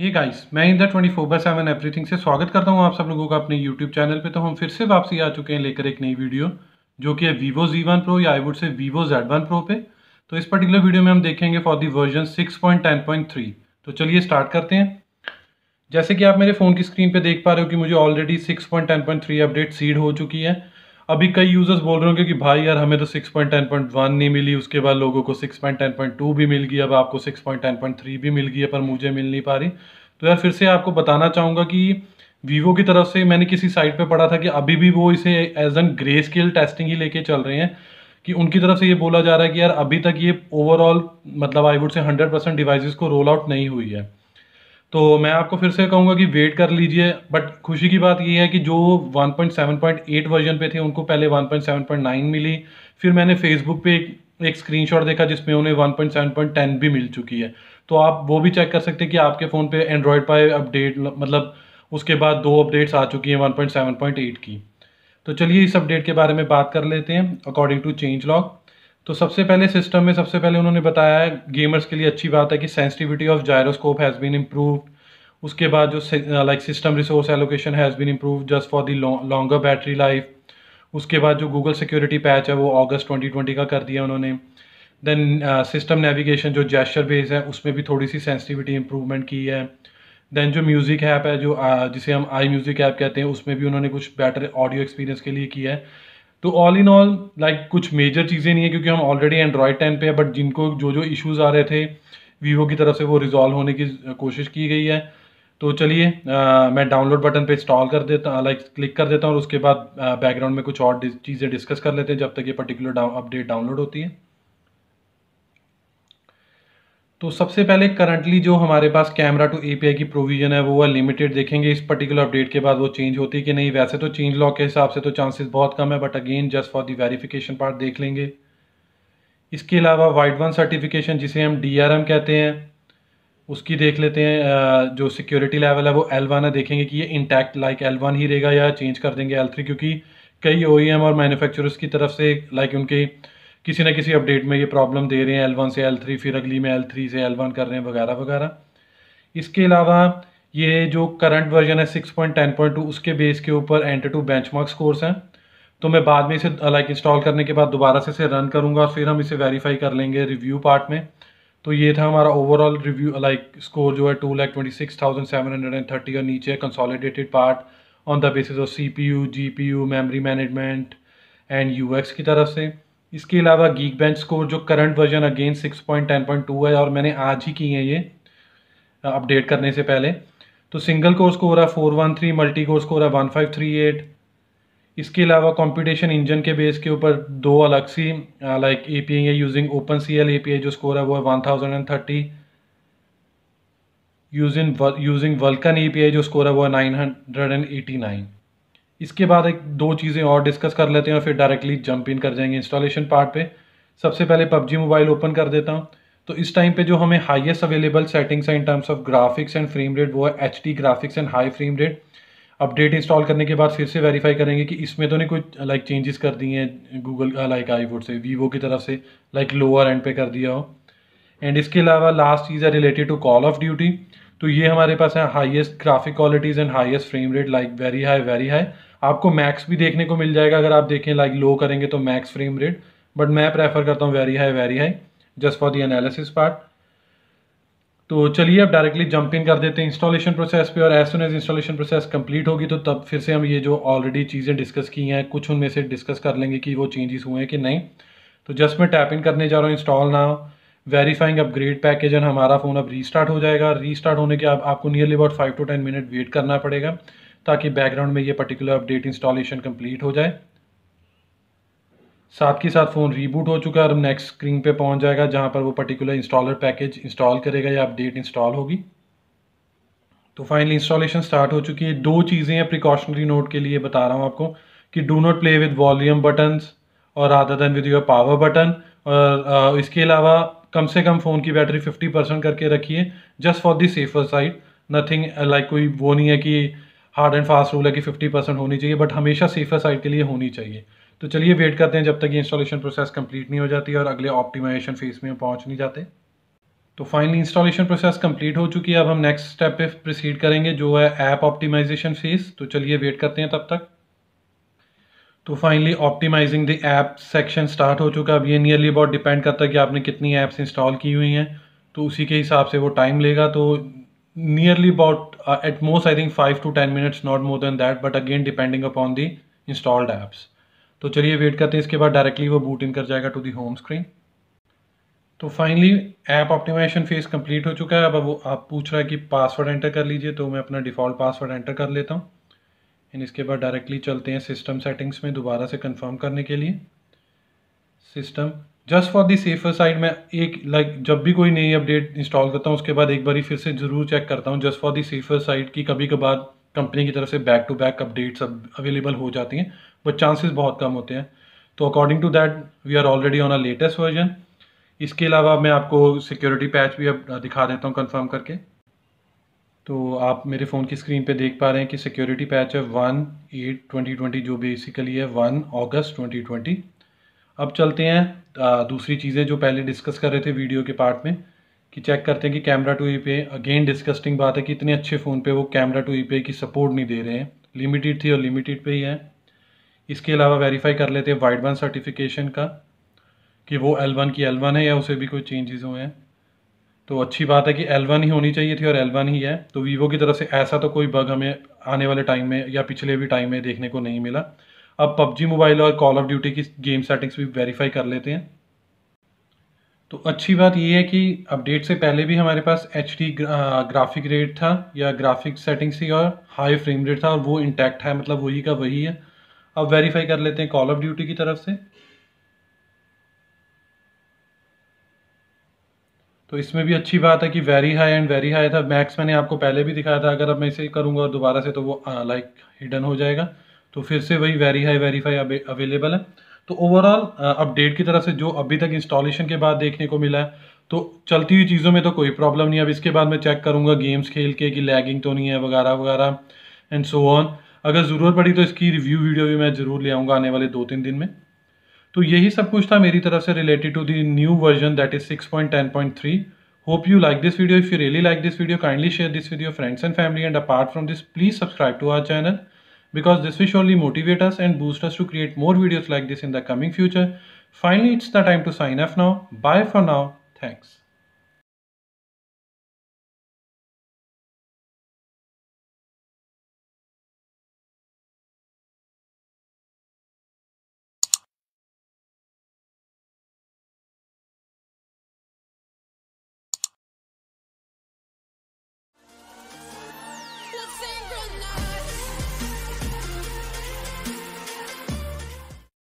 ये गाइस मैं Inder four by seven everything से स्वागत करता हूँ आप सब लोगों का अपने यूट्यूब चैनल पे तो हम फिर से वापसी आ चुके हैं लेकर एक नई वीडियो जो कि है वीवो जी वन प्रो या I would say Vivo Z one pro पे तो इस पर्टिकुलर वीडियो में हम देखेंगे for the version six point point ten three तो चलिए स्टार्ट करते हैं जैसे कि आप मेरे फ़ोन की स्क्रीन पर देख पा रहे हो कि मुझे ऑलरेडी सिक्स अपडेट सीड हो चुकी है अभी कई यूज़र्स बोल रहे होंगे कि भाई यार हमें तो 6.10.1 नहीं मिली उसके बाद लोगों को 6.10.2 भी मिल गई अब आपको 6.10.3 भी मिल गई है पर मुझे मिल नहीं पा रही तो यार फिर से आपको बताना चाहूँगा कि वीवो की तरफ से मैंने किसी साइट पे पढ़ा था कि अभी भी वो इसे as an grey scale testing ही लेके चल रहे हैं कि उनकी तरफ से ये बोला जा रहा है कि यार अभी तक ये ओवरऑल मतलब I would say hundred percent को रोल आउट नहीं हुई है तो मैं आपको फिर से कहूँगा कि वेट कर लीजिए बट खुशी की बात ये है कि जो 1.7.8 वर्जन पे थे उनको पहले 1.7.9 मिली फिर मैंने फेसबुक पे एक एक स्क्रीनशॉट देखा जिसमें उन्हें 1.7.10 भी मिल चुकी है तो आप वो भी चेक कर सकते हैं कि आपके फ़ोन पे एंड्रॉयड पर अपडेट मतलब उसके बाद दो अपडेट्स आ चुकी हैं वन की तो चलिए इस अपडेट के बारे में बात कर लेते हैं अकॉर्डिंग टू चेंज लॉक तो सबसे पहले सिस्टम में सबसे पहले उन्होंने बताया है गेमर्स के लिए अच्छी बात है कि sensitivity of gyroscope has been improve उसके बाद जो like system resource allocation has been improve just for the longer battery life उसके बाद जो गूगल सिक्योरिटी पैच है वो अगस्त 2020 का कर दिया उन्होंने देन सिस्टम नेविगेशन जो जैशर बेस है उसमें भी थोड़ी सी सेंसिटिविटी इम्प्रूवमेंट की है देन जो म्यूज़िक ऐप है जो uh, जिसे हम आई म्यूज़िक ऐप कहते हैं उसमें भी उन्होंने कुछ बेटर ऑडियो एक्सपीरियंस के लिए किया है तो ऑल इन ऑल लाइक कुछ मेजर चीज़ें नहीं है क्योंकि हम ऑलरेडी एंड्रॉयड टेन पे हैं बट जिनको जो जो इश्यूज़ आ रहे थे वीवो की तरफ से वो रिजॉल्व होने की कोशिश की गई है तो चलिए मैं डाउनलोड बटन पे इंस्टॉल कर देता लाइक क्लिक कर देता हूँ और उसके बाद बैकग्राउंड में कुछ और चीज़ें डिस्कस कर लेते हैं जब तक ये पर्टिकुलर अपडेट डाउनलोड होती है तो सबसे पहले करंटली जो हमारे पास कैमरा टू ए की प्रोविज़न है वो है लिमिटेड देखेंगे इस पर्टिकुलर अपडेट के बाद वो चेंज होती है कि नहीं वैसे तो चेंज लॉ के हिसाब से तो चांसेस बहुत कम है but again just for the verification part देख लेंगे इसके अलावा वाइड वन सर्टिफिकेशन जिसे हम डी कहते हैं उसकी देख लेते हैं जो सिक्योरिटी लेवल है वो एल वन है देखेंगे कि ये इंटैक्ट लाइक एल वन ही रहेगा या चेंज कर देंगे एल थ्री क्योंकि कई ओ e और मैनुफैक्चरर्स की तरफ से लाइक उनके किसी ना किसी अपडेट में ये प्रॉब्लम दे रहे हैं एल वन से एल थ्री फिर अगली में एल थ्री से एल वन कर रहे हैं वगैरह वगैरह इसके अलावा ये जो करंट वर्जन है six point ten point two उसके बेस के ऊपर AnTuTu benchmark scores हैं तो मैं बाद में इसे लाइक uh, इंस्टॉल करने के बाद दोबारा से इसे रन करूँगा फिर हम इसे वेरीफाई कर लेंगे रिव्यू पार्ट में तो ये था हमारा ओवरऑल रिव्यू लाइक स्कोर जो है two lakh twenty six thousand seven hundred and thirty और नीचे consolidated part on the basis of C P U G P U memory management and U X की तरफ से इसके अलावा गीक बेंच स्कोर जो करंट वर्जन अगेन 6.10.2 है और मैंने आज ही की है ये अपडेट करने से पहले तो सिंगल कोर स्कोर है four one three multi core score है वन फाइव थ्री एट इसके अलावा कंपटीशन इंजन के बेस के ऊपर दो अलग सी like A P I using open C L A P I जो स्कोर है वो है one thousand and thirty using using Vulkan A P I जो स्कोर है वो है nine hundred and eighty nine इसके बाद एक दो चीज़ें और डिस्कस कर लेते हैं और फिर डायरेक्टली जंप इन कर जाएंगे इंस्टॉलेशन पार्ट पे सबसे पहले पबजी मोबाइल ओपन कर देता हूँ तो इस टाइम पे जो हमें हाईएस्ट अवेलेबल सेटिंग्स हैं in terms of graphics and frame rate वो है H graphics and high frame rate update install करने के बाद फिर से वेरीफाई करेंगे कि इसमें तो नहीं कुछ लाइक चेंजेस कर दिए हैं Google like I would say Vivo की तरफ से लाइक लोअर एंड पे कर दिया हो एंड इसके अलावा लास्ट चीज़ है related to call of duty तो ये हमारे पास है highest graphic qualities and highest frame rate like very high very high आपको मैक्स भी देखने को मिल जाएगा अगर आप देखें लाइक like, लो करेंगे तो मैक्स फ्रेम रेट बट मैं प्रेफर करता हूँ very high very high just for the analysis part तो चलिए अब डायरेक्टली जंप इन कर देते हैं इंस्टॉलेशन प्रोसेस पे और as soon as installation process complete होगी तो तब फिर से हम ये जो ऑलरेडी चीज़ें डिस्कस की हैं कुछ उनमें से डिस्कस कर लेंगे कि वो चेंजेस हुए हैं कि नहीं तो जस्ट मैं टैप इन करने जा रहा हूँ इंस्टॉल ना वेरीफाइंग अपग्रेड पैकेज एंड हमारा फ़ोन अब रीस्टार्ट हो जाएगा रीस्टार्ट होने के आप, आपको nearly about five to ten minute wait करना पड़ेगा ताकि बैकग्राउंड में ये पर्टिकुलर अपडेट इंस्टॉलेशन कम्प्लीट हो जाए साथ ही साथ फ़ोन रीबूट हो चुका है और नेक्स्ट स्क्रीन पे पहुंच जाएगा जहां पर वो पर्टिकुलर इंस्टॉलर पैकेज इंस्टॉल करेगा या अपडेट इंस्टॉल होगी तो फाइनली इंस्टॉलेशन स्टार्ट हो चुकी है दो चीज़ें हैं प्रिकॉशनरी नोट के लिए बता रहा हूँ आपको कि do not play with volume buttons और other than with your power button और uh, इसके अलावा कम से कम फ़ोन की बैटरी फिफ्टी परसेंट करके रखिए just for the safer side nothing like कोई वो नहीं है कि हार्ड एंड फास्ट रूल है कि फिफ्टी परसेंट होनी चाहिए बट हमेशा सेफर साइड के लिए होनी चाहिए तो चलिए वेट करते हैं जब तक ये इंस्टॉलेशन प्रोसेस कंप्लीट नहीं हो जाती और अगले ऑप्टिमाइजेशन फेज में पहुँच नहीं जाते तो फाइनली इंस्टॉलेशन प्रोसेस कम्प्लीट हो चुकी है अब हम नेक्स्ट स्टेप पर प्रोसीड करेंगे जो है ऐप ऑप्टिमाइजेशन फेज तो चलिए वेट करते हैं तब तक तो finally optimising the app section start हो चुका है अब ये नियरली अबाउट डिपेंड करता है कि आपने कितनी ऐप्स इंस्टॉल की हुई हैं तो उसी के हिसाब से वो टाइम लेगा तो nearly about at most I think five to ten minutes not more than that but again depending upon the installed apps तो चलिए वेट करते हैं इसके बाद डायरेक्टली वो बूट इन कर जाएगा टू दी होम स्क्रीन तो finally app optimisation phase complete हो चुका है अब वो आप पूछ रहा है कि पासवर्ड एंटर कर लीजिए तो मैं अपना डिफ़ॉल्ट पासवर्ड एंटर कर लेता हूँ एंड इसके बाद डायरेक्टली चलते हैं सिस्टम सेटिंग्स में दोबारा से कंफर्म करने के लिए system just for the safer side मैं एक लाइक like, जब भी कोई नई अपडेट इंस्टॉल करता हूँ उसके बाद एक बार फिर से ज़रूर चेक करता हूँ just for the safer side की कभी कभार कंपनी की तरफ से back to back updates available हो जाती हैं बट चांसेस बहुत कम होते हैं तो according to that we are already on a latest version इसके अलावा मैं आपको सिक्योरिटी पैच भी अब दिखा देता हूँ कन्फर्म करके तो आप मेरे फ़ोन की स्क्रीन पे देख पा रहे हैं कि सिक्योरिटी पैच है वन एट ट्वेंटी ट्वेंटी जो बेसिकली है वन अगस्त ट्वेंटी ट्वेंटी अब चलते हैं आ, दूसरी चीज़ें जो पहले डिस्कस कर रहे थे वीडियो के पार्ट में कि चेक करते हैं कि कैमरा टू ई पे अगेन डिस्कस्टिंग बात है कि इतने अच्छे फ़ोन पे वो कैमरा टू ई पे की सपोर्ट नहीं दे रहे हैं लिमिटेड थी और लिमिटेड पे ही है इसके अलावा वेरीफाई कर लेते हैं वाइड वन सर्टिफिकेशन का कि वो एल वन की एल वन है या उसे भी कोई चेंजेस हुए हैं तो अच्छी बात है कि एल वन ही होनी चाहिए थी और एल वन ही है तो वीवो की तरफ से ऐसा तो कोई बग हमें आने वाले टाइम में या पिछले भी टाइम में देखने को नहीं मिला अब पबजी मोबाइल और कॉल ऑफ ड्यूटी की गेम सेटिंग्स भी वेरीफाई कर लेते हैं तो अच्छी बात ये है कि अपडेट से पहले भी हमारे पास एच डी ग्राफिक रेट था या ग्राफिक सेटिंग्स थी और हाई फ्रेम रेट था और वो इंटैक्ट है मतलब वही का वही है अब वेरीफाई कर लेते हैं कॉल ऑफ ड्यूटी की तरफ से तो इसमें भी अच्छी बात है कि very high and very high था मैक्स मैंने आपको पहले भी दिखाया था अगर अब मैं इसे करूँगा और दोबारा से तो वो लाइक हिडन हो जाएगा तो फिर से वही वेरी हाई वेरीफाई अवेलेबल है तो ओवरऑल अपडेट की तरफ से जो अभी तक इंस्टॉलेशन के बाद देखने को मिला है तो चलती हुई चीज़ों में तो कोई प्रॉब्लम नहीं अब इसके बाद मैं चेक करूँगा गेम्स खेल के कि लैगिंग तो नहीं है वगैरह वगैरह एंड सो ऑन अगर ज़रूरत पड़ी तो इसकी रिव्यू वीडियो भी मैं ज़रूर ले आऊँगा आने वाले दो तीन दिन में तो यही सब कुछ था मेरी तरफ से related to the new version that is six point ten point three hope you like this video if you really like this video kindly share this video friends and family and apart from this please subscribe to our channel because this will only motivate us and boost us to create more videos like this in the coming future finally it's the time to sign off now bye for now thanks